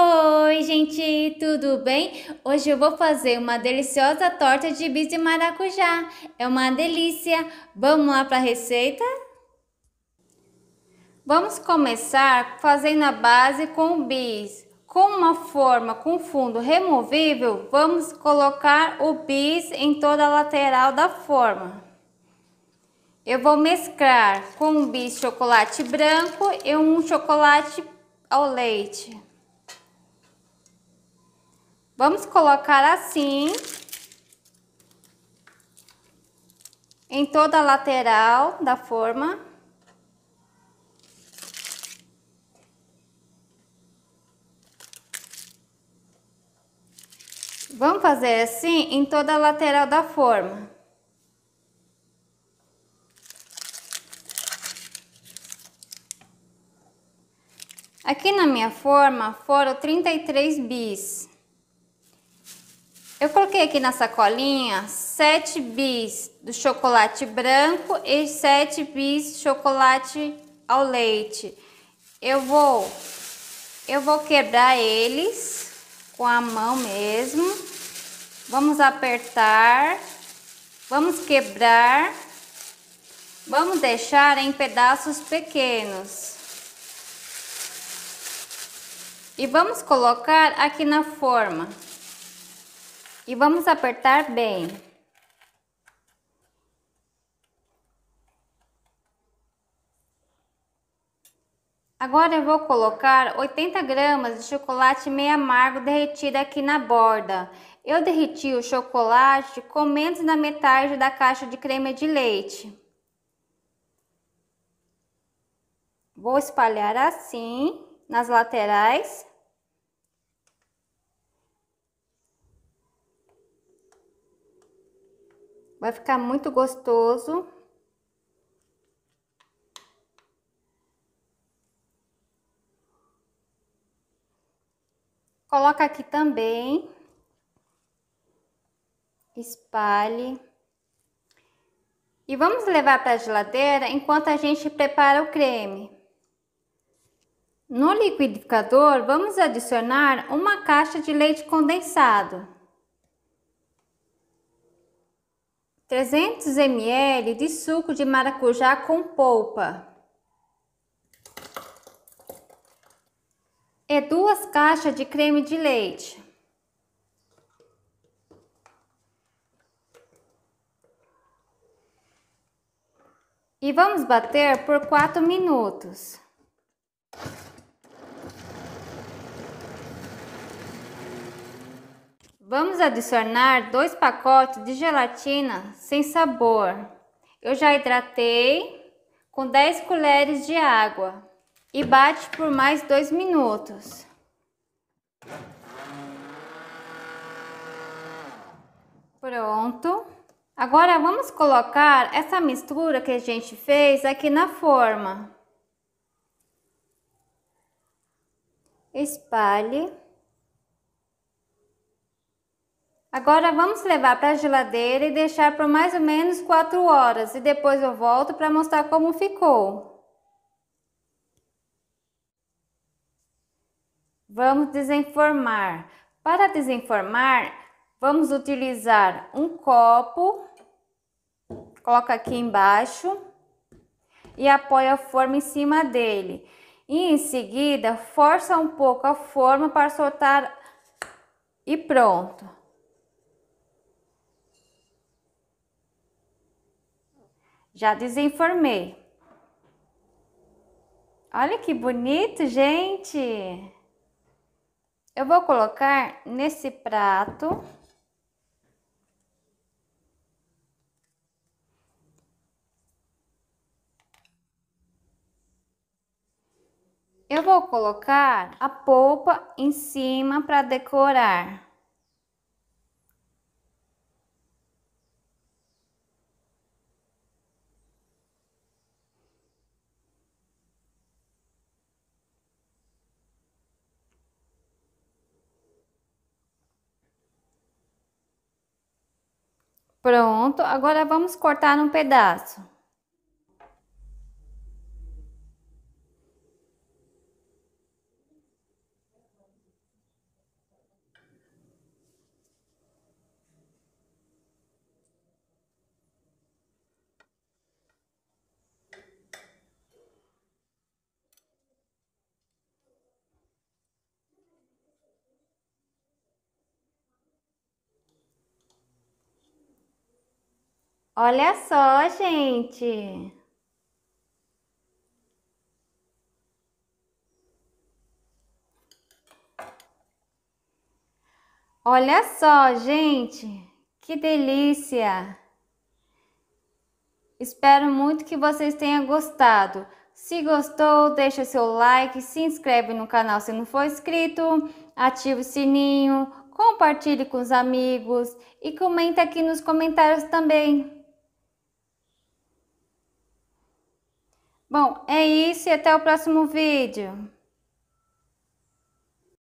Oi, gente, tudo bem? Hoje eu vou fazer uma deliciosa torta de bis de maracujá. É uma delícia. Vamos lá para a receita? Vamos começar fazendo a base com o bis. Com uma forma com fundo removível, vamos colocar o bis em toda a lateral da forma. Eu vou mesclar com um bis chocolate branco e um chocolate ao leite. Vamos colocar assim. Em toda a lateral da forma. Vamos fazer assim em toda a lateral da forma. Aqui na minha forma foram 33 bis. Eu coloquei aqui na sacolinha 7 bis do chocolate branco e 7 bis chocolate ao leite. Eu vou eu vou quebrar eles com a mão mesmo. Vamos apertar. Vamos quebrar. Vamos deixar em pedaços pequenos. E vamos colocar aqui na forma. E vamos apertar bem. Agora eu vou colocar 80 gramas de chocolate meio amargo derretido aqui na borda. Eu derreti o chocolate com menos da metade da caixa de creme de leite. Vou espalhar assim nas laterais. Vai ficar muito gostoso. Coloca aqui também. Espalhe. E vamos levar para a geladeira enquanto a gente prepara o creme. No liquidificador, vamos adicionar uma caixa de leite condensado. 300 ml de suco de maracujá com polpa. E duas caixas de creme de leite. E vamos bater por 4 minutos. Vamos adicionar dois pacotes de gelatina sem sabor. Eu já hidratei com 10 colheres de água e bate por mais 2 minutos. Pronto. Agora vamos colocar essa mistura que a gente fez aqui na forma. Espalhe. Agora vamos levar para a geladeira e deixar por mais ou menos 4 horas e depois eu volto para mostrar como ficou. Vamos desenformar. Para desenformar, vamos utilizar um copo, coloca aqui embaixo e apoia a forma em cima dele. E em seguida, força um pouco a forma para soltar e pronto. Já desenformei. Olha que bonito, gente! Eu vou colocar nesse prato. Eu vou colocar a polpa em cima para decorar. Pronto, agora vamos cortar um pedaço. Olha só, gente. Olha só, gente. Que delícia. Espero muito que vocês tenham gostado. Se gostou, deixa seu like, se inscreve no canal se não for inscrito, ativa o sininho, compartilhe com os amigos e comenta aqui nos comentários também. Bom, é isso e até o próximo vídeo.